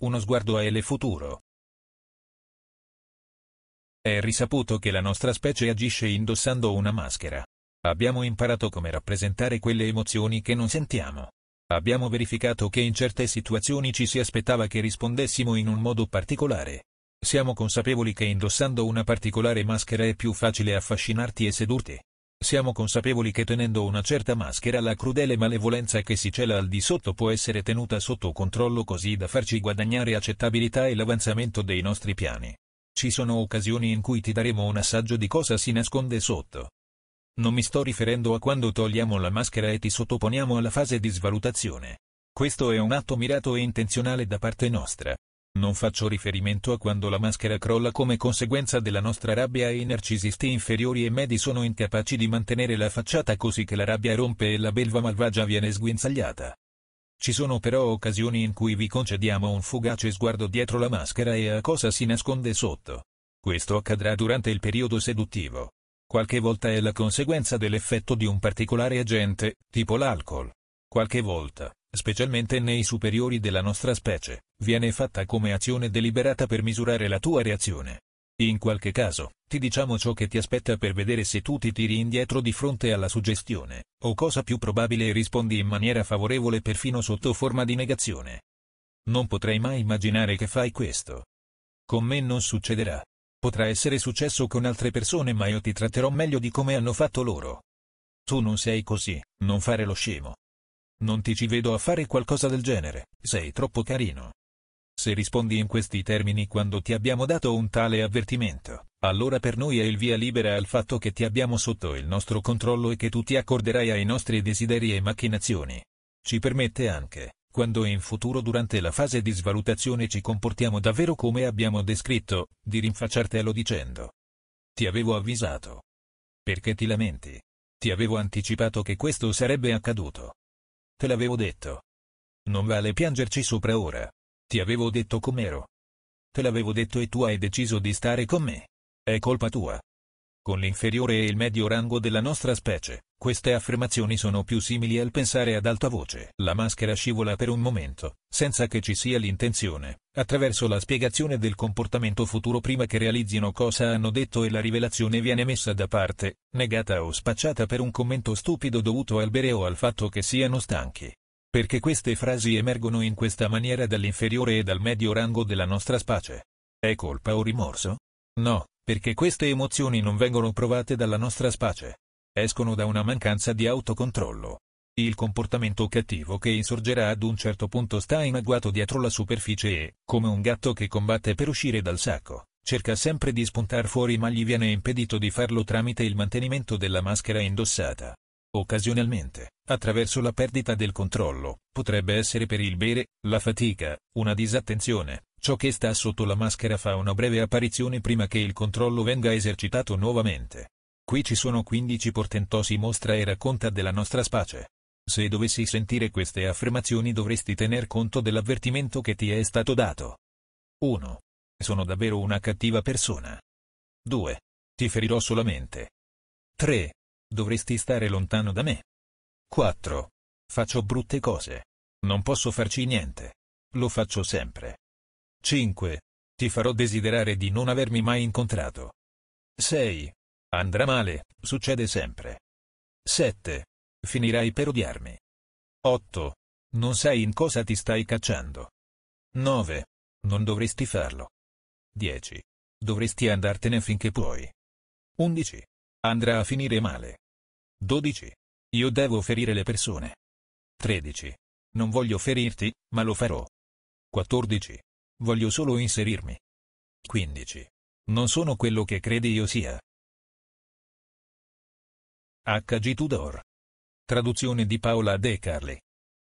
uno sguardo a ele futuro. È risaputo che la nostra specie agisce indossando una maschera. Abbiamo imparato come rappresentare quelle emozioni che non sentiamo. Abbiamo verificato che in certe situazioni ci si aspettava che rispondessimo in un modo particolare. Siamo consapevoli che indossando una particolare maschera è più facile affascinarti e sedurti. Siamo consapevoli che tenendo una certa maschera la crudele malevolenza che si cela al di sotto può essere tenuta sotto controllo così da farci guadagnare accettabilità e l'avanzamento dei nostri piani. Ci sono occasioni in cui ti daremo un assaggio di cosa si nasconde sotto. Non mi sto riferendo a quando togliamo la maschera e ti sottoponiamo alla fase di svalutazione. Questo è un atto mirato e intenzionale da parte nostra, non faccio riferimento a quando la maschera crolla come conseguenza della nostra rabbia e i narcisisti inferiori e medi sono incapaci di mantenere la facciata così che la rabbia rompe e la belva malvagia viene sguinzagliata. Ci sono però occasioni in cui vi concediamo un fugace sguardo dietro la maschera e a cosa si nasconde sotto. Questo accadrà durante il periodo seduttivo. Qualche volta è la conseguenza dell'effetto di un particolare agente, tipo l'alcol. Qualche volta, specialmente nei superiori della nostra specie, viene fatta come azione deliberata per misurare la tua reazione. In qualche caso, ti diciamo ciò che ti aspetta per vedere se tu ti tiri indietro di fronte alla suggestione, o cosa più probabile rispondi in maniera favorevole perfino sotto forma di negazione. Non potrei mai immaginare che fai questo. Con me non succederà. Potrà essere successo con altre persone ma io ti tratterò meglio di come hanno fatto loro. Tu non sei così, non fare lo scemo, non ti ci vedo a fare qualcosa del genere, sei troppo carino. Se rispondi in questi termini quando ti abbiamo dato un tale avvertimento, allora per noi è il via libera al fatto che ti abbiamo sotto il nostro controllo e che tu ti accorderai ai nostri desideri e macchinazioni. Ci permette anche, quando in futuro durante la fase di svalutazione ci comportiamo davvero come abbiamo descritto, di rinfacciartelo dicendo. Ti avevo avvisato. Perché ti lamenti? Ti avevo anticipato che questo sarebbe accaduto. Te l'avevo detto. Non vale piangerci sopra ora. Ti avevo detto com'ero. Te l'avevo detto e tu hai deciso di stare con me. È colpa tua con l'inferiore e il medio rango della nostra specie, queste affermazioni sono più simili al pensare ad alta voce. La maschera scivola per un momento, senza che ci sia l'intenzione, attraverso la spiegazione del comportamento futuro prima che realizzino cosa hanno detto e la rivelazione viene messa da parte, negata o spacciata per un commento stupido dovuto al bere o al fatto che siano stanchi. Perché queste frasi emergono in questa maniera dall'inferiore e dal medio rango della nostra specie? È colpa o rimorso? No, perché queste emozioni non vengono provate dalla nostra space. Escono da una mancanza di autocontrollo. Il comportamento cattivo che insorgerà ad un certo punto sta in agguato dietro la superficie e, come un gatto che combatte per uscire dal sacco, cerca sempre di spuntar fuori ma gli viene impedito di farlo tramite il mantenimento della maschera indossata. Occasionalmente, attraverso la perdita del controllo, potrebbe essere per il bere, la fatica, una disattenzione, Ciò che sta sotto la maschera fa una breve apparizione prima che il controllo venga esercitato nuovamente. Qui ci sono 15 portentosi mostra e racconta della nostra space. Se dovessi sentire queste affermazioni dovresti tener conto dell'avvertimento che ti è stato dato. 1. Sono davvero una cattiva persona. 2. Ti ferirò solamente. 3. Dovresti stare lontano da me. 4. Faccio brutte cose. Non posso farci niente. Lo faccio sempre. 5. Ti farò desiderare di non avermi mai incontrato. 6. Andrà male, succede sempre. 7. Finirai per odiarmi. 8. Non sai in cosa ti stai cacciando. 9. Non dovresti farlo. 10. Dovresti andartene finché puoi. 11. Andrà a finire male. 12. Io devo ferire le persone. 13. Non voglio ferirti, ma lo farò. 14. Voglio solo inserirmi. 15. Non sono quello che credi io sia. H.G. Tudor. Traduzione di Paola De Carli.